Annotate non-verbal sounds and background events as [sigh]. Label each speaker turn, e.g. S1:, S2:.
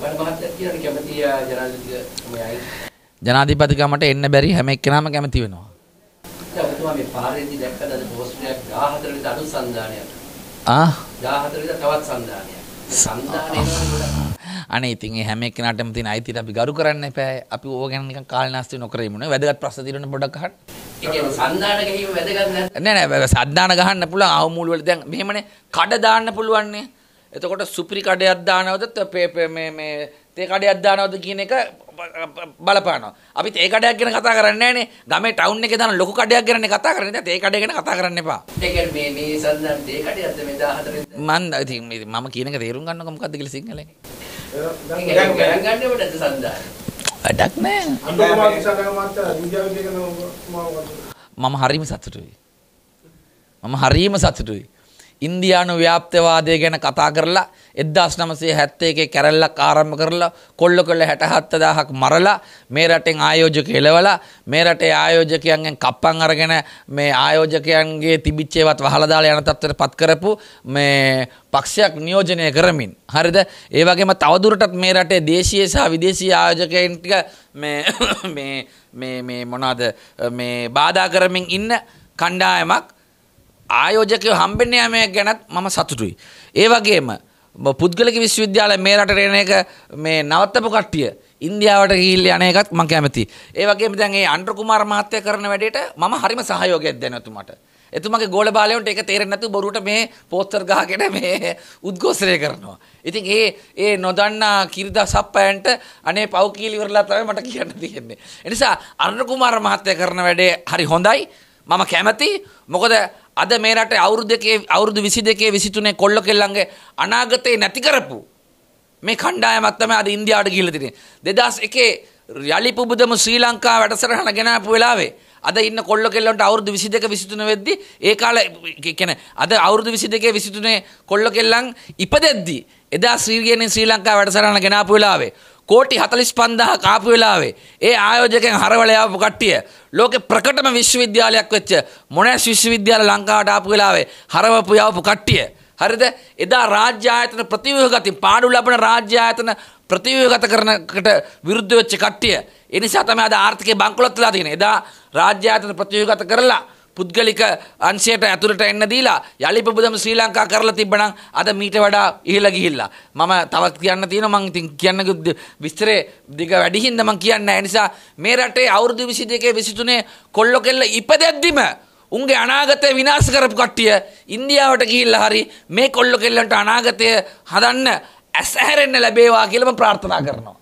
S1: ඉතිපර මහත්තයා කියන්නේ කැමැති ජනාධිපති මයයි ජනාධිපතිකමට එන්න බැරි හැම එක්කෙනාම කැමති වෙනවා. ඔබතුමා මේ පාරේදී දැක්කද අද පෝස්ට් එකක් 14 විතර අනුසන්ධානයක්. ආ 14 විතර තවත් සන්ධානයක්. සන්ධානයේ අනේ ඉතින් ඒ හැම එක්කෙනාටම තියෙන අයිතියට අපි ගරු කරන්න එපා. අපි ඕව ගැන නිකන් කාලනාස්ති නොකරෙමුනේ. වැදගත් ප්‍රශ්න තියෙනවනේ පොඩ්ඩක් අහන්න. ඒ කියන්නේ සන්දාන ගහීම වැදගත් නැද්ද? නෑ නෑ සන්දාන ගහන්න පුළුවන්. ආවමූල වල දැන් මෙහෙමනේ කඩ දාන්න පුළුවන්නේ. එතකොට සුපිරි කඩයක් දානවද මේ මේ තේ කඩයක් දානවද කියන එක බලපානවා. අපිත් ඒ කඩයක් ගැන කතා කරන්නේ නැහනේ. ගමේ ටවුන් එකේ දාන ලොකු කඩයක් ගැනනේ කතා කරන්නේ. ඒත් ඒ කඩය ගැන කතා කරන්න එපා. ඒ කියන්නේ මේ මේ සල්ලන් තේ කඩයක්ද මේ 14ද? මන් ඉතින් මම කියන එක තේරුම් ගන්නකො මොකද්ද කියලා සිංහලෙන්. ඒක ගණන් ගන්න ඕනේ නැද්ද සල්දාන? වැඩක් නැහැ. මම හරීම සතුටුයි. මම හරීම සතුටුයි. ඉන්දියානු ව්‍යාප්තවාදය ගැන කතා කරලා එදදාස් නමසේ හැත්තේ එකේ කැරල්ලක් ආරම්භ කරලා කොල්ල කොල්ල හැටහත්තදාහක් මරලා මේ රටෙන් ආයෝජක එලවලා මේ රටේ ආයෝජකයන්ගෙන් කප්පන් අරගෙන මේ ආයෝජකයන්ගේ තිබිච්චේවත් වහලදාලා යන තත්ත්වයට පත් කරපු මේ පක්ෂයක් නියෝජනය කරමින් හරිද ඒ වගේම තවදුරටත් මේ රටේ දේශීය සහ විදේශීය ආයෝජකයන් ටික මේ [coughs] මේ මේ මේ මොනවාද මේ බාධා කරමින් ඉන්න කණ්ඩායමක් ආයෝජකය හම්බෙන්නේ යෑම ගැනත් මම සතුටුයි. ඒ වගේම පුද්ගලික විශ්වවිද්‍යාලය මේ රටට එන එක මේ නවත්තපු කට්ටිය ඉන්දියාවට ගිහිල්ලා යන එකත් මම කැමතියි. ඒ වගේම දැන් මේ අන්ඩ්‍ර කුමාර් මහත්තයා කරන වැඩේට මම හරිම සහයෝගයක් දෙනවා එතුමාට. එතුමාගේ ගෝල බාලයන්ට ඒක තේරෙන්නේ නැතුව බොරුවට මේ පෝස්ටර් ගහගෙන මේ උද්ඝෝෂණය කරනවා. ඉතින් ඒ ඒ නොදන්නා කිරිදා සප්පයන්ට අනේ පව් කීලිවරලා තමයි මට කියන්න තියෙන්නේ. ඒ නිසා අනුර කුමාර මහත්තයා කරන වැඩේ හරි හොඳයි. මම කැමති මොකද අද මේ රටේ අවුරුදු දෙකේ අවුරුදු 22 23 කොල්ල කෙල්ලන්ගේ අනාගතේ නැති කරපු මේ කණ්ඩායමක් තමයි අද ඉන්දියාවට ගිහිල්ලා තියෙන්නේ 2001 යලි පුබුදම ශ්‍රී ලංකාව වැඩසටහන ගෙනාපු වෙලාවේ අද ඉන්න කොල්ල කෙල්ලන්ට අවුරුදු 22 23 වෙද්දි ඒ කාලේ කියන්නේ අද අවුරුදු 22 23 කොල්ල කෙල්ලන් ඉපදෙද්දි එදා ශ්‍රීගේනේ ශ්‍රී ලංකාව වැඩසටහන ගෙනාපු වෙලාවේ කෝටි 45000 කාපු වෙලාවේ ඒ ආයෝජකයන් හරවල යාපු කට්ටිය ලෝකේ ප්‍රකටම විශ්වවිද්‍යාලයක් වෙච්ච මොනෑස් විශ්වවිද්‍යාල ලංකාවට ආපු වෙලාවේ හරවපු යාපු කට්ටිය හරිද එදා රාජ්‍ය ආයතන ප්‍රතිව්‍යුහ ගතින් පාඩු ලබන රාජ්‍ය ආයතන ප්‍රතිව්‍යුහගත කරනකට විරුද්ධ වෙච්ච කට්ටිය ඒ නිසා තමයි අද ආර්ථිකය බංකොලොත් වෙලා තියෙන්නේ එදා රාජ්‍ය ආයතන ප්‍රතිව්‍යුහගත කරලා පුද්ගලික අංශයට ඇතුළට එන්න දීලා යලිපබුදම ශ්‍රී ලංකා කරලා තිබ්බනම් අද මීට වඩා ඉහළ ගිහිල්ලා මම තවත් කියන්න තියෙනවා මං ඉතින් කියන්න විස්තරේ දිග වැඩි හින්දා මං කියන්නේ නැහැ නිසා මේ රටේ අවුරුදු 22 23 කොල්ල කෙල්ල ඉපදෙද්දිම උන්ගේ අනාගතය විනාශ කරපු කට්ටිය ඉන්දියාවට ගිහිල්ලා හරි මේ කොල්ල කෙල්ලන්ට අනාගතය හදන්න ඇසැහැරෙන්න ලැබේවා කියලා මම ප්‍රාර්ථනා කරනවා